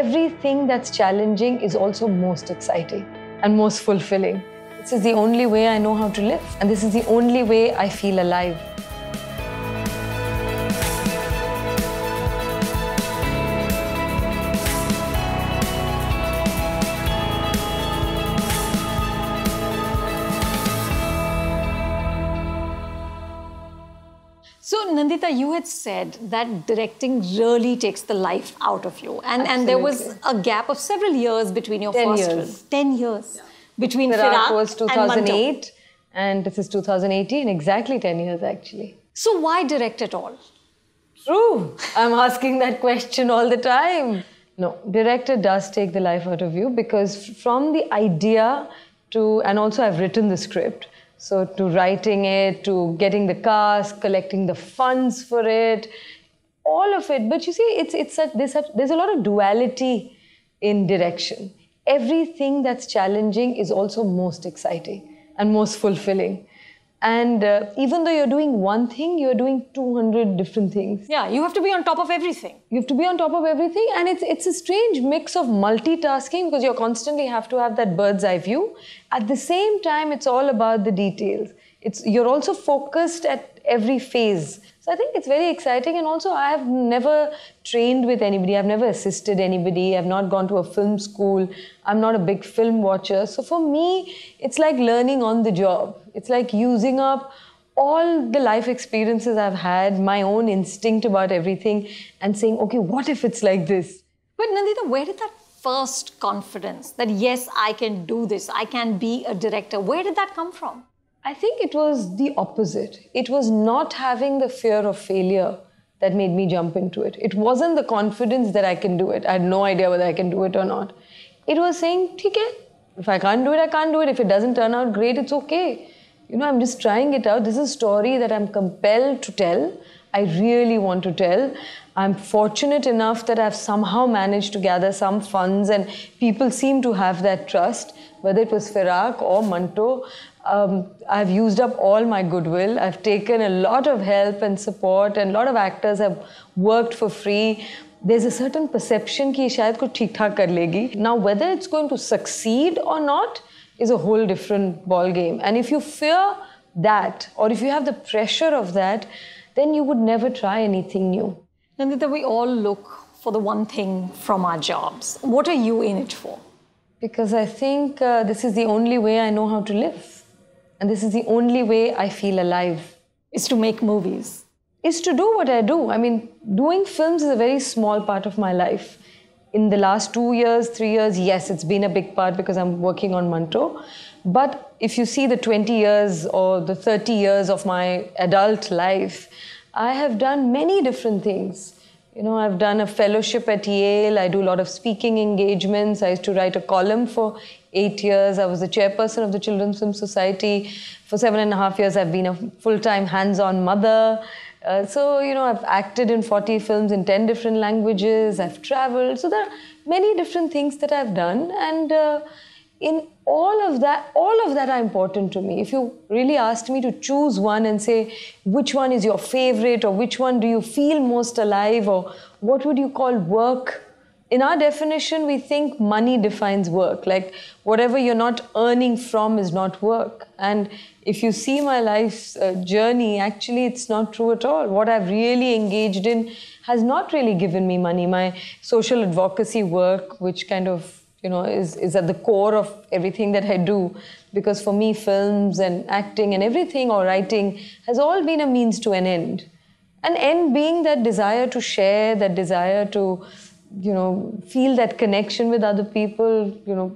everything that's challenging is also most exciting and most fulfilling. This is the only way I know how to live, and this is the only way I feel alive. you had said that directing really takes the life out of you. And, and there was a gap of several years between your Ten first years. Film. Ten years. Yeah. Between Firak, Firak was 2008 and, and this is 2018. Exactly 10 years actually. So why direct at all? True. I'm asking that question all the time. No, director does take the life out of you because from the idea to, and also I've written the script, so, to writing it, to getting the cast, collecting the funds for it, all of it. But you see, it's, it's such, there's, such, there's a lot of duality in direction. Everything that's challenging is also most exciting and most fulfilling. And uh, even though you're doing one thing, you're doing 200 different things. Yeah, you have to be on top of everything. You have to be on top of everything. And it's, it's a strange mix of multitasking because you constantly have to have that bird's eye view. At the same time, it's all about the details. It's, you're also focused at every phase. So I think it's very exciting. And also, I have never trained with anybody, I've never assisted anybody, I've not gone to a film school, I'm not a big film watcher. So for me, it's like learning on the job, it's like using up all the life experiences I've had, my own instinct about everything, and saying, okay, what if it's like this? But Nandita, where did that first confidence that yes, I can do this, I can be a director, where did that come from? I think it was the opposite. It was not having the fear of failure that made me jump into it. It wasn't the confidence that I can do it. I had no idea whether I can do it or not. It was saying, okay, if I can't do it, I can't do it. If it doesn't turn out great, it's okay. You know, I'm just trying it out. This is a story that I'm compelled to tell. I really want to tell. I'm fortunate enough that I've somehow managed to gather some funds, and people seem to have that trust, whether it was Firak or Manto. Um, I've used up all my goodwill. I've taken a lot of help and support, and a lot of actors have worked for free. There's a certain perception that it कुछ ठीक Now, whether it's going to succeed or not is a whole different ball game. And if you fear that, or if you have the pressure of that, then you would never try anything new. Nandita, we all look for the one thing from our jobs. What are you in it for? Because I think uh, this is the only way I know how to live. And this is the only way I feel alive. Is to make movies. Is to do what I do. I mean, doing films is a very small part of my life. In the last two years, three years, yes, it's been a big part because I'm working on Manto. But if you see the 20 years or the 30 years of my adult life, I have done many different things. You know, I've done a fellowship at Yale. I do a lot of speaking engagements. I used to write a column for eight years. I was the chairperson of the Children's Film Society. For seven and a half years, I've been a full time hands on mother. Uh, so, you know, I've acted in 40 films in 10 different languages. I've traveled. So, there are many different things that I've done. And uh, in all of that all of that are important to me if you really asked me to choose one and say which one is your favorite or which one do you feel most alive or what would you call work in our definition we think money defines work like whatever you're not earning from is not work and if you see my life's uh, journey actually it's not true at all what i've really engaged in has not really given me money my social advocacy work which kind of you know is is at the core of everything that I do because for me films and acting and everything or writing has all been a means to an end an end being that desire to share that desire to you know feel that connection with other people you know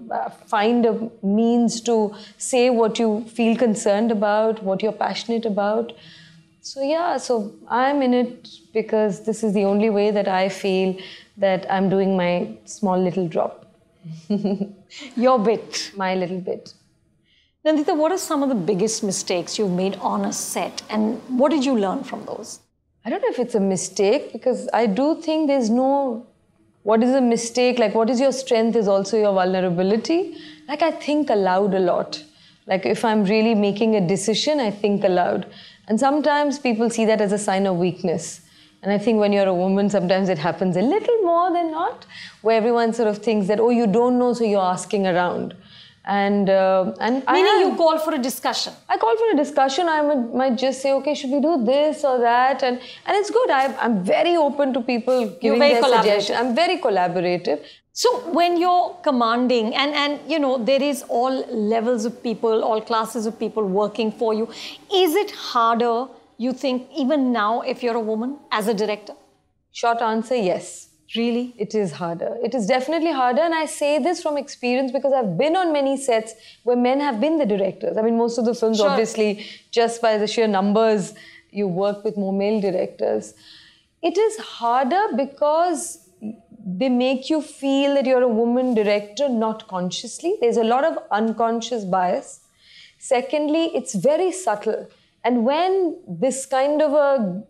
find a means to say what you feel concerned about what you're passionate about so yeah so i'm in it because this is the only way that i feel that i'm doing my small little drop Your bit, my little bit. Nandita, what are some of the biggest mistakes you've made on a set and what did you learn from those? I don't know if it's a mistake because I do think there's no what is a mistake, like what is your strength is also your vulnerability. Like I think aloud a lot. Like if I'm really making a decision, I think aloud. And sometimes people see that as a sign of weakness. And I think when you're a woman, sometimes it happens a little more than not, where everyone sort of thinks that, oh, you don't know, so you're asking around. And uh, and meaning am, you call for a discussion. I call for a discussion. I might, might, just say, okay, should we do this or that? And and it's good. I, I'm very open to people giving their suggestions. I'm very collaborative. So when you're commanding and and you know there is all levels of people, all classes of people working for you, is it harder? you think even now if you're a woman as a director? Short answer yes. Really, it is harder. It is definitely harder, and I say this from experience because I've been on many sets where men have been the directors. I mean, most of the films, sure. obviously, just by the sheer numbers, you work with more male directors. It is harder because they make you feel that you're a woman director, not consciously. There's a lot of unconscious bias. Secondly, it's very subtle and when this kind of a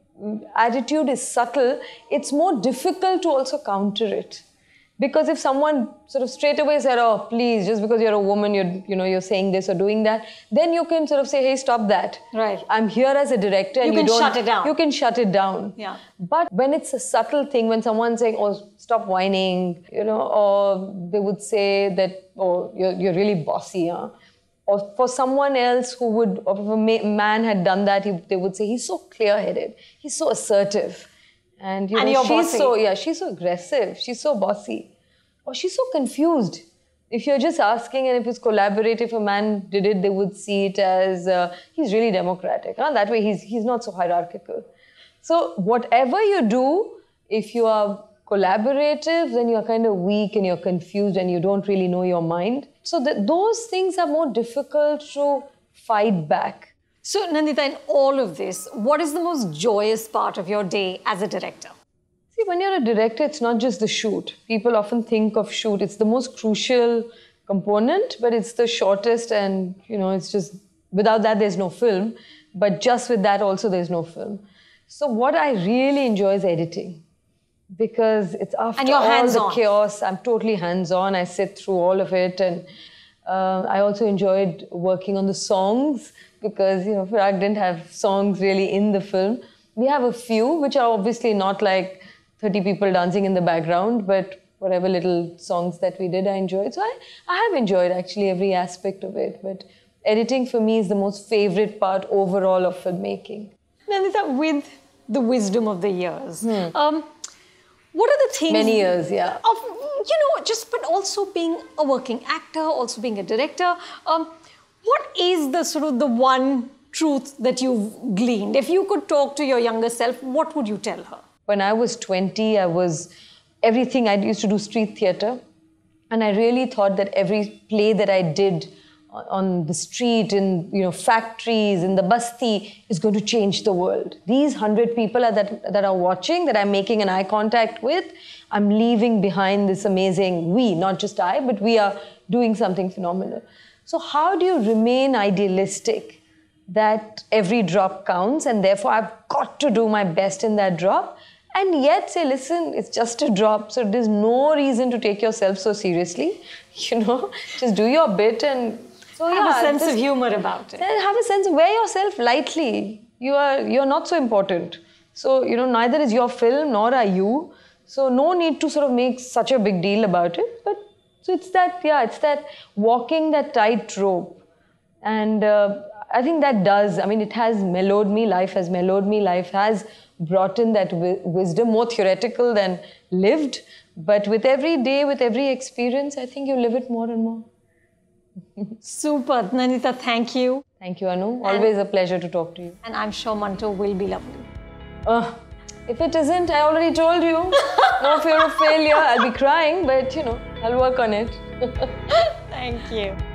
attitude is subtle, it's more difficult to also counter it. Because if someone sort of straight away said, "Oh, please, just because you're a woman, you're you know you're saying this or doing that," then you can sort of say, "Hey, stop that! Right, I'm here as a director, you and you, can shut it down. You can shut it down. Yeah. But when it's a subtle thing, when someone's saying, "Oh, stop whining," you know, or they would say that, "Oh, you're you're really bossy, huh?" or for someone else who would, or if a man had done that, he, they would say he's so clear-headed, he's so assertive, and you and know she's bossy. so yeah, she's so aggressive, she's so bossy, or she's so confused. If you're just asking and if it's collaborative, if a man did it, they would see it as uh, he's really democratic. Huh? That way, he's he's not so hierarchical. So whatever you do, if you are collaborative, then you're kind of weak and you're confused and you don't really know your mind. So the, those things are more difficult to fight back. So, Nandita, in all of this, what is the most joyous part of your day as a director? See, when you're a director, it's not just the shoot. People often think of shoot, it's the most crucial component, but it's the shortest, and you know, it's just without that, there's no film. But just with that, also, there's no film. So, what I really enjoy is editing because it's after and you're all hands-on. the chaos. I'm totally hands-on. I sit through all of it, and uh, I also enjoyed working on the songs because you know Firak didn't have songs really in the film. We have a few, which are obviously not like 30 people dancing in the background, but whatever little songs that we did, I enjoyed. So I, I have enjoyed actually every aspect of it. But editing for me is the most favorite part overall of filmmaking. Nandita, with the wisdom of the years. Hmm. Um, what are the things? Many years, yeah. Of you know, just but also being a working actor, also being a director. Um, what is the sort of the one truth that you've gleaned? If you could talk to your younger self, what would you tell her? When I was 20, I was everything. I used to do street theater, and I really thought that every play that I did on the street, in you know factories, in the basti is going to change the world. These hundred people are that that are watching, that I'm making an eye contact with, I'm leaving behind this amazing we, not just I, but we are doing something phenomenal. So how do you remain idealistic that every drop counts and therefore I've got to do my best in that drop? and yet say listen it's just a drop so there's no reason to take yourself so seriously you know just do your bit and so have yeah, a sense this, of humor about it. Have a sense. Wear yourself lightly. You are you are not so important. So you know neither is your film nor are you. So no need to sort of make such a big deal about it. But so it's that yeah, it's that walking that tightrope, and uh, I think that does. I mean, it has mellowed me. Life has mellowed me. Life has brought in that wi- wisdom, more theoretical than lived. But with every day, with every experience, I think you live it more and more. Super, Nanita, thank you. Thank you, Anu. Always and, a pleasure to talk to you. And I'm sure Manto will be lovely. Uh, if it isn't, I already told you. no fear of failure. I'll be crying, but you know, I'll work on it. thank you.